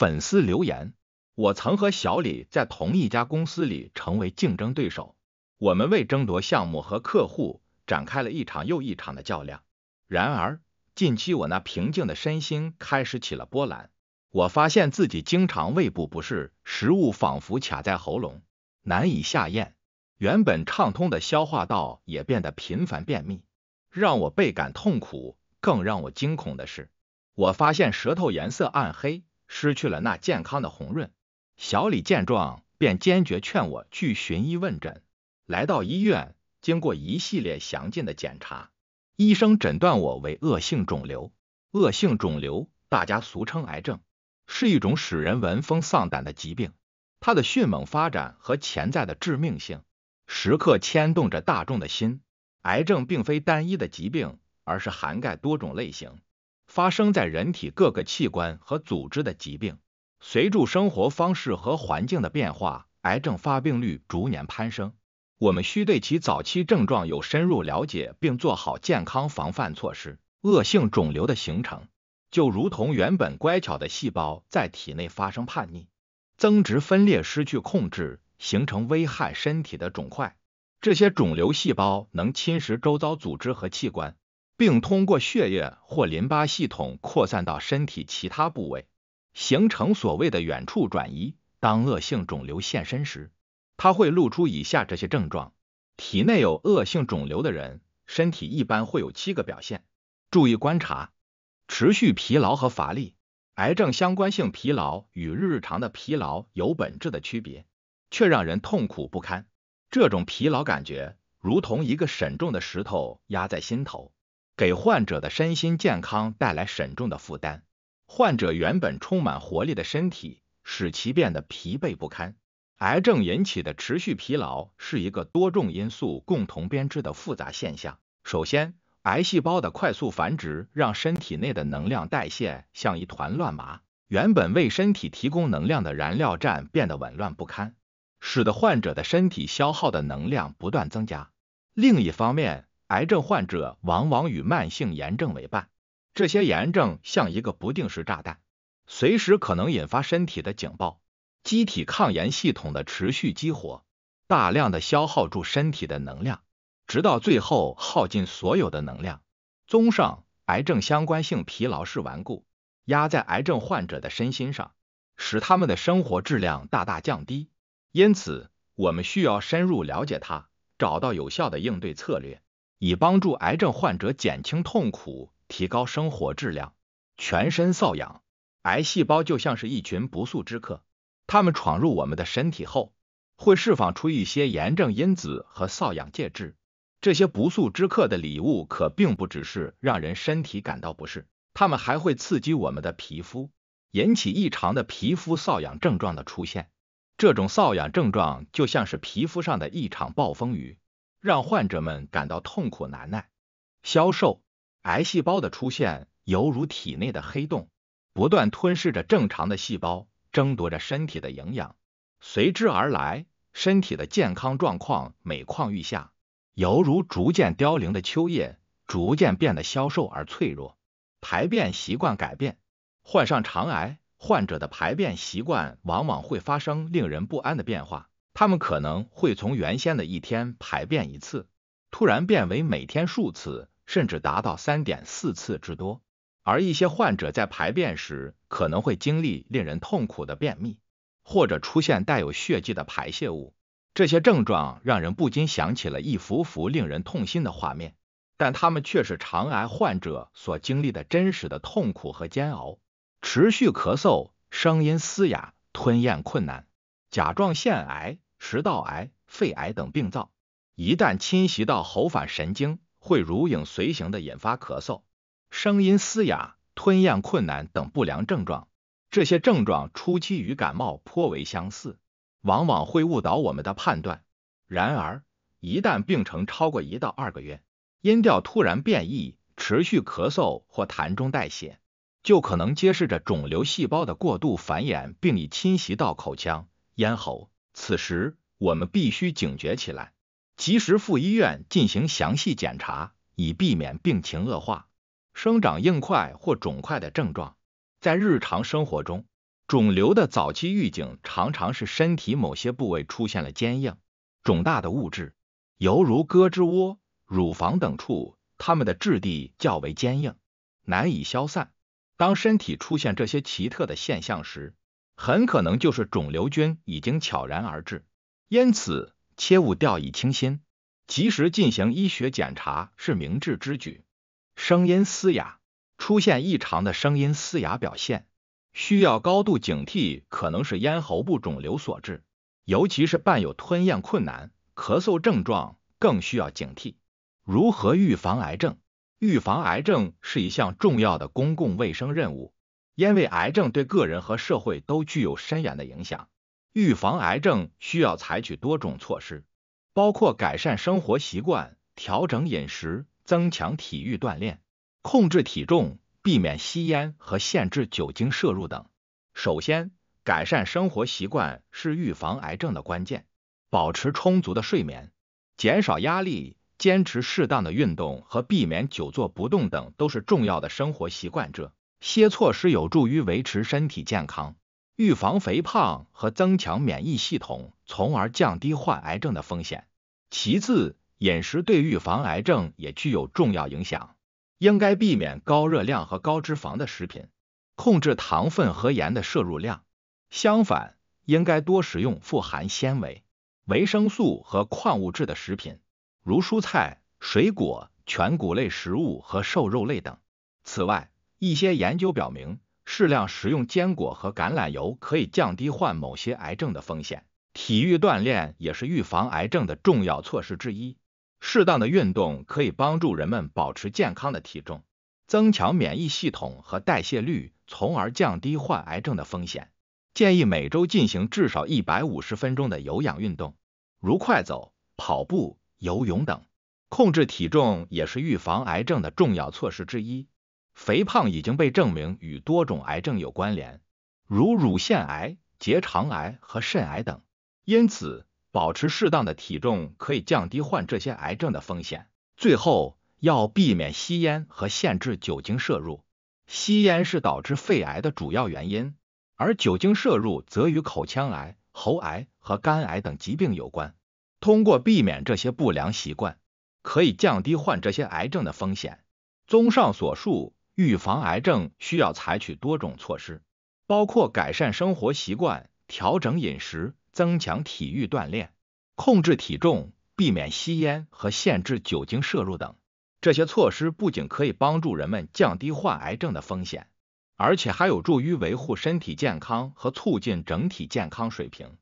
粉丝留言：我曾和小李在同一家公司里成为竞争对手，我们为争夺项目和客户展开了一场又一场的较量。然而，近期我那平静的身心开始起了波澜，我发现自己经常胃部不适，食物仿佛卡在喉咙，难以下咽；原本畅通的消化道也变得频繁便秘，让我倍感痛苦。更让我惊恐的是，我发现舌头颜色暗黑。失去了那健康的红润，小李见状便坚决劝我去寻医问诊。来到医院，经过一系列详尽的检查，医生诊断我为恶性肿瘤。恶性肿瘤，大家俗称癌症，是一种使人闻风丧胆的疾病。它的迅猛发展和潜在的致命性，时刻牵动着大众的心。癌症并非单一的疾病，而是涵盖多种类型。发生在人体各个器官和组织的疾病，随着生活方式和环境的变化，癌症发病率逐年攀升。我们需对其早期症状有深入了解，并做好健康防范措施。恶性肿瘤的形成就如同原本乖巧的细胞在体内发生叛逆，增殖分裂失去控制，形成危害身体的肿块。这些肿瘤细胞能侵蚀周遭组织和器官。并通过血液或淋巴系统扩散到身体其他部位，形成所谓的远处转移。当恶性肿瘤现身时，它会露出以下这些症状。体内有恶性肿瘤的人，身体一般会有七个表现，注意观察。持续疲劳和乏力，癌症相关性疲劳与日常的疲劳有本质的区别，却让人痛苦不堪。这种疲劳感觉如同一个沉重的石头压在心头。给患者的身心健康带来沉重的负担。患者原本充满活力的身体，使其变得疲惫不堪。癌症引起的持续疲劳是一个多重因素共同编织的复杂现象。首先，癌细胞的快速繁殖让身体内的能量代谢像一团乱麻，原本为身体提供能量的燃料站变得紊乱不堪，使得患者的身体消耗的能量不断增加。另一方面，癌症患者往往与慢性炎症为伴，这些炎症像一个不定时炸弹，随时可能引发身体的警报。机体抗炎系统的持续激活，大量的消耗住身体的能量，直到最后耗尽所有的能量。综上，癌症相关性疲劳是顽固压在癌症患者的身心上，使他们的生活质量大大降低。因此，我们需要深入了解它，找到有效的应对策略。以帮助癌症患者减轻痛苦，提高生活质量。全身瘙痒，癌细胞就像是一群不速之客，他们闯入我们的身体后，会释放出一些炎症因子和瘙痒介质。这些不速之客的礼物可并不只是让人身体感到不适，它们还会刺激我们的皮肤，引起异常的皮肤瘙痒症状的出现。这种瘙痒症状就像是皮肤上的一场暴风雨。让患者们感到痛苦难耐，消瘦。癌细胞的出现犹如体内的黑洞，不断吞噬着正常的细胞，争夺着身体的营养。随之而来，身体的健康状况每况愈下，犹如逐渐凋零的秋叶，逐渐变得消瘦而脆弱。排便习惯改变。患上肠癌，患者的排便习惯往往会发生令人不安的变化。他们可能会从原先的一天排便一次，突然变为每天数次，甚至达到三点四次之多。而一些患者在排便时可能会经历令人痛苦的便秘，或者出现带有血迹的排泄物。这些症状让人不禁想起了一幅幅令人痛心的画面，但他们却是肠癌患者所经历的真实的痛苦和煎熬。持续咳嗽、声音嘶哑、吞咽困难、甲状腺癌。食道癌、肺癌等病灶一旦侵袭到喉返神经，会如影随形的引发咳嗽、声音嘶哑、吞咽困难等不良症状。这些症状初期与感冒颇为相似，往往会误导我们的判断。然而，一旦病程超过一到二个月，音调突然变异、持续咳嗽或痰中带血，就可能揭示着肿瘤细胞的过度繁衍，并已侵袭到口腔、咽喉。此时我们必须警觉起来，及时赴医院进行详细检查，以避免病情恶化。生长硬块或肿块的症状，在日常生活中，肿瘤的早期预警常常是身体某些部位出现了坚硬、肿大的物质，犹如胳肢窝、乳房等处，它们的质地较为坚硬，难以消散。当身体出现这些奇特的现象时，很可能就是肿瘤菌已经悄然而至，因此切勿掉以轻心，及时进行医学检查是明智之举。声音嘶哑，出现异常的声音嘶哑表现，需要高度警惕，可能是咽喉部肿瘤所致，尤其是伴有吞咽困难、咳嗽症状，更需要警惕。如何预防癌症？预防癌症是一项重要的公共卫生任务。因为癌症对个人和社会都具有深远的影响，预防癌症需要采取多种措施，包括改善生活习惯、调整饮食、增强体育锻炼、控制体重、避免吸烟和限制酒精摄入等。首先，改善生活习惯是预防癌症的关键。保持充足的睡眠、减少压力、坚持适当的运动和避免久坐不动等都是重要的生活习惯者。些措施有助于维持身体健康，预防肥胖和增强免疫系统，从而降低患癌症的风险。其次，饮食对预防癌症也具有重要影响。应该避免高热量和高脂肪的食品，控制糖分和盐的摄入量。相反，应该多食用富含纤维、维生素和矿物质的食品，如蔬菜、水果、全谷类食物和瘦肉类等。此外，一些研究表明，适量食用坚果和橄榄油可以降低患某些癌症的风险。体育锻炼也是预防癌症的重要措施之一。适当的运动可以帮助人们保持健康的体重，增强免疫系统和代谢率，从而降低患癌症的风险。建议每周进行至少一百五十分钟的有氧运动，如快走、跑步、游泳等。控制体重也是预防癌症的重要措施之一。肥胖已经被证明与多种癌症有关联，如乳腺癌、结肠癌和肾癌等。因此，保持适当的体重可以降低患这些癌症的风险。最后，要避免吸烟和限制酒精摄入。吸烟是导致肺癌的主要原因，而酒精摄入则与口腔癌、喉癌和肝癌等疾病有关。通过避免这些不良习惯，可以降低患这些癌症的风险。综上所述。预防癌症需要采取多种措施，包括改善生活习惯、调整饮食、增强体育锻炼、控制体重、避免吸烟和限制酒精摄入等。这些措施不仅可以帮助人们降低患癌症的风险，而且还有助于维护身体健康和促进整体健康水平。